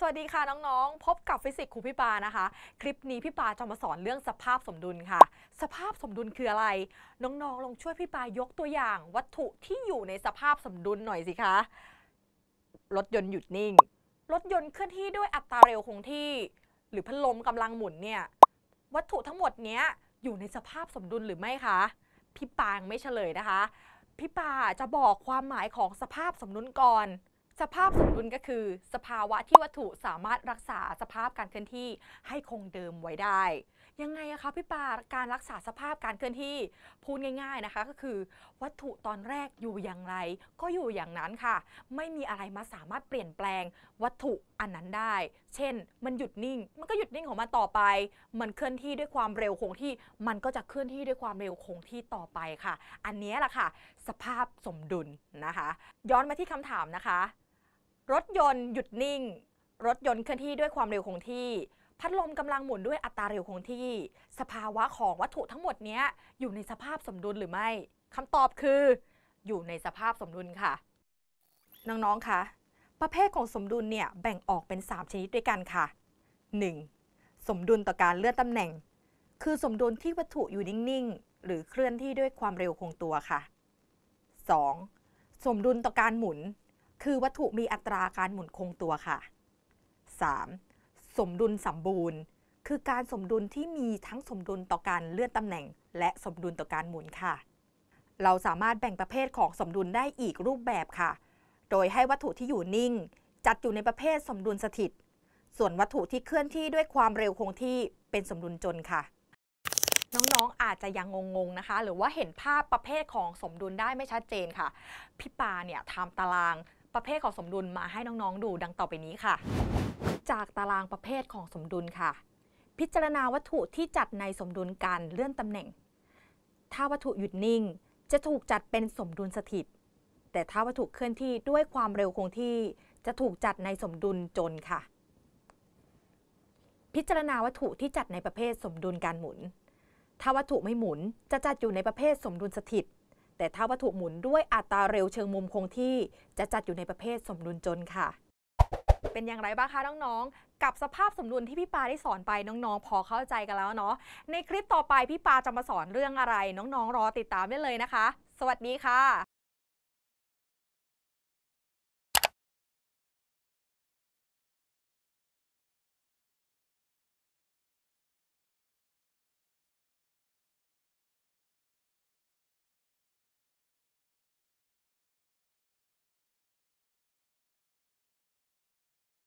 สวัสดีค่ะน้องๆพบกับฟิสิกส์ครูพี่ปานะคะ คลิปนี้พี่ปาจะมาสอนเรื่องสภาพสมดุลค่ะ สภาพสมดุลคืออะไร น้องๆลองช่วยพี่ปายกตัวอย่างวัตถุที่อยู่ในสภาพสมดุลหน่อยสิคะรถยนต์หยุดนิ่ง รถยนต์เคลื่อนที่ด้วยอัตราเร็วคงที่ หรือพัดลมกำลังหมุนเนี่ยวัตถุทั้งหมดเนี้ยอยู่ในสภาพสมดุลหรือไม่คะพี่ปางไม่เฉลยนะคะพี่ปาจะบอกความหมายของสภาพสมดุลก่อนสภาพสมดุลก็คือ สภาวะที่วัตถุสามารถรักษาสภาพการเคลื่อนที่ให้คงเดิมไว้ได้ยังไงอะคะพี่ปาการรักษาสภาพการเคลื่อนที่พูดง่าย ๆนะคะ ก็คือวัตถุตอนแรกอยู่อย่างไร ก็อยู่อย่างนั้นค่ะ ไม่มีอะไรมาสามารถเปลี่ยนแปลงวัตถุอันนั้นได้ เช่น มันหยุดนิ่ง มันก็หยุดนิ่งของมันต่อไป มันเคลื่อนที่ด้วยความเร็วคงที่ มันก็จะเคลื่อนที่ด้วยความเร็วคงที่ต่อไปค่ะ อันนี้แหละค่ะ สภาพสมดุลนะคะ ย้อนมาที่คำถามนะคะรถยนต์หยุดนิ่ง รถยนต์เคลื่อนที่ด้วยความเร็วคงที่ พัดลมกำลังหมุนด้วยอัตราเร็วคงที่ สภาวะของวัตถุทั้งหมดนี้อยู่ในสภาพสมดุลหรือไม่คำตอบคือ อยู่ในสภาพสมดุลค่ะ น้องๆคะประเภทของสมดุลเนี่ยแบ่งออกเป็น 3ชนิดด้วยกันค่ะ 1. สมดุลต่อการเลื่อนตำแหน่ง คือสมดุลที่วัตถุอยู่นิ่งๆหรือเคลื่อนที่ด้วยความเร็วคงตัวค่ะ 2. สมดุลต่อการหมุนคือวัตถุมีอัตราการหมุนคงตัวค่ะ 3. สมดุลสมบูรณ์ คือการสมดุลที่มีทั้งสมดุลต่อการเลื่อนตำแหน่ง และสมดุลต่อการหมุนค่ะ เราสามารถแบ่งประเภทของสมดุลได้อีกรูปแบบค่ะ โดยให้วัตถุที่อยู่นิ่ง จัดอยู่ในประเภทสมดุลสถิต ส่วนวัตถุที่เคลื่อนที่ด้วยความเร็วคงที่เป็นสมดุลจนค่ะ น้องๆ อาจจะยังงงๆ นะคะ หรือว่าเห็นภาพประเภทของสมดุลได้ไม่ชัดเจนค่ะ พี่ปาเนี่ยทำตารางประเภทของสมดุลมาให้น้องๆ ดูดังต่อไปนี้ค่ะ จากตารางประเภทของสมดุลค่ะ พิจารณาวัตถุที่จัดในสมดุลการเลื่อนตำแหน่ง ถ้าวัตถุหยุดนิ่งจะถูกจัดเป็นสมดุลสถิต แต่ถ้าวัตถุเคลื่อนที่ด้วยความเร็วคงที่จะถูกจัดในสมดุลจนค่ะ พิจารณาวัตถุที่จัดในประเภทสมดุลการหมุน ถ้าวัตถุไม่หมุนจะจัดอยู่ในประเภทสมดุลสถิตแต่ถ้าวัตถุหมุนด้วยอัตราเร็วเชิงมุมคงที่ จะจัดอยู่ในประเภทสมดุลจนค่ะ เป็นอย่างไรบ้างคะน้องๆ กับสภาพสมดุลที่พี่ปาได้สอนไปน้องๆพอเข้าใจกันแล้วเนาะ ในคลิปต่อไปพี่ปาจะมาสอนเรื่องอะไรน้องๆรอติดตามได้เลยนะคะ สวัสดีค่ะ